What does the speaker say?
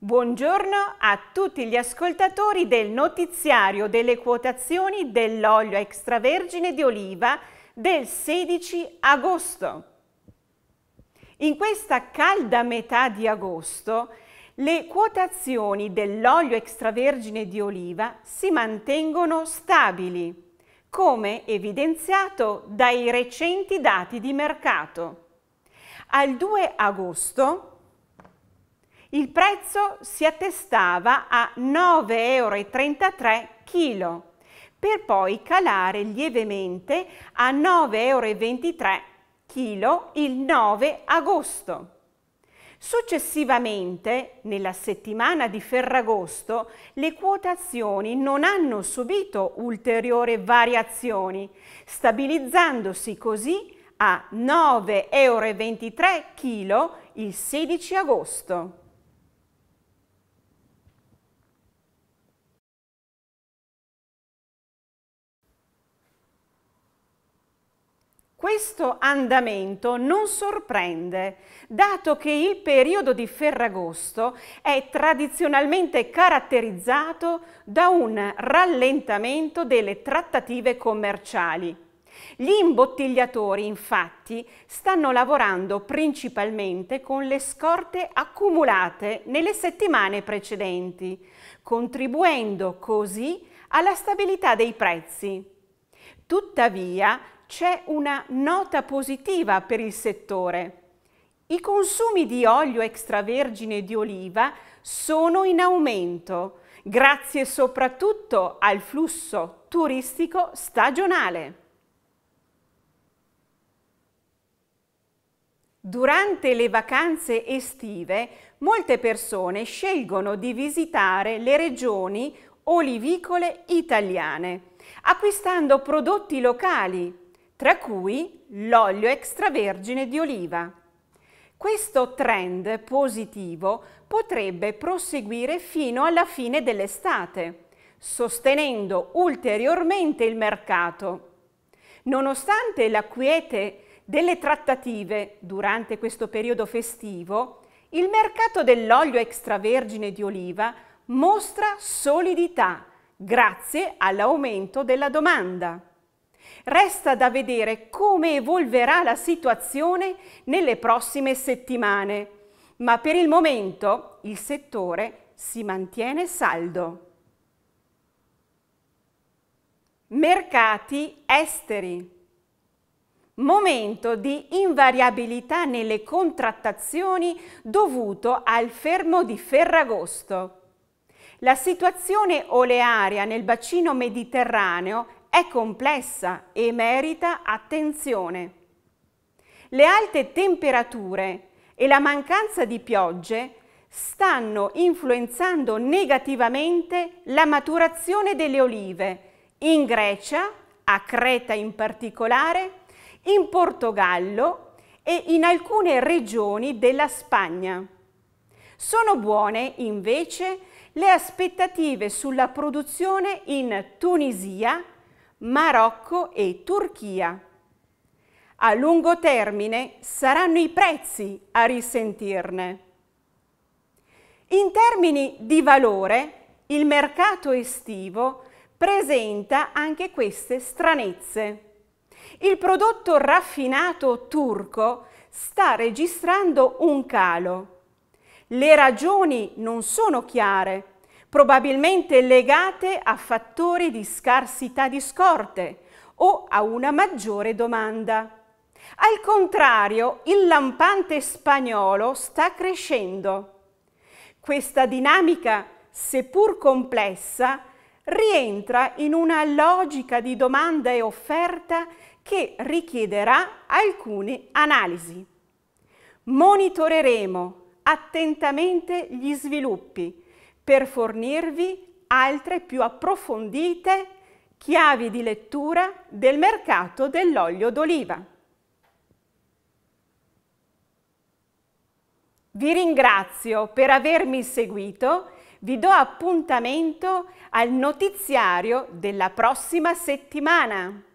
Buongiorno a tutti gli ascoltatori del notiziario delle quotazioni dell'olio extravergine di oliva del 16 agosto. In questa calda metà di agosto le quotazioni dell'olio extravergine di oliva si mantengono stabili, come evidenziato dai recenti dati di mercato. Al 2 agosto il prezzo si attestava a 9,33 euro chilo, per poi calare lievemente a 9,23 euro il 9 agosto. Successivamente, nella settimana di Ferragosto, le quotazioni non hanno subito ulteriori variazioni, stabilizzandosi così a 9,23 euro il 16 agosto. questo andamento non sorprende, dato che il periodo di Ferragosto è tradizionalmente caratterizzato da un rallentamento delle trattative commerciali. Gli imbottigliatori infatti stanno lavorando principalmente con le scorte accumulate nelle settimane precedenti, contribuendo così alla stabilità dei prezzi. Tuttavia, c'è una nota positiva per il settore. I consumi di olio extravergine di oliva sono in aumento, grazie soprattutto al flusso turistico stagionale. Durante le vacanze estive, molte persone scelgono di visitare le regioni olivicole italiane, acquistando prodotti locali tra cui l'olio extravergine di oliva. Questo trend positivo potrebbe proseguire fino alla fine dell'estate, sostenendo ulteriormente il mercato. Nonostante la quiete delle trattative durante questo periodo festivo, il mercato dell'olio extravergine di oliva mostra solidità grazie all'aumento della domanda. Resta da vedere come evolverà la situazione nelle prossime settimane, ma per il momento il settore si mantiene saldo. Mercati esteri. Momento di invariabilità nelle contrattazioni dovuto al fermo di Ferragosto. La situazione olearia nel bacino mediterraneo è complessa e merita attenzione. Le alte temperature e la mancanza di piogge stanno influenzando negativamente la maturazione delle olive in Grecia, a Creta in particolare, in Portogallo e in alcune regioni della Spagna. Sono buone invece le aspettative sulla produzione in Tunisia, Marocco e Turchia. A lungo termine saranno i prezzi a risentirne. In termini di valore, il mercato estivo presenta anche queste stranezze. Il prodotto raffinato turco sta registrando un calo. Le ragioni non sono chiare, probabilmente legate a fattori di scarsità di scorte o a una maggiore domanda. Al contrario, il lampante spagnolo sta crescendo. Questa dinamica, seppur complessa, rientra in una logica di domanda e offerta che richiederà alcune analisi. Monitoreremo attentamente gli sviluppi per fornirvi altre più approfondite chiavi di lettura del mercato dell'olio d'oliva. Vi ringrazio per avermi seguito, vi do appuntamento al notiziario della prossima settimana.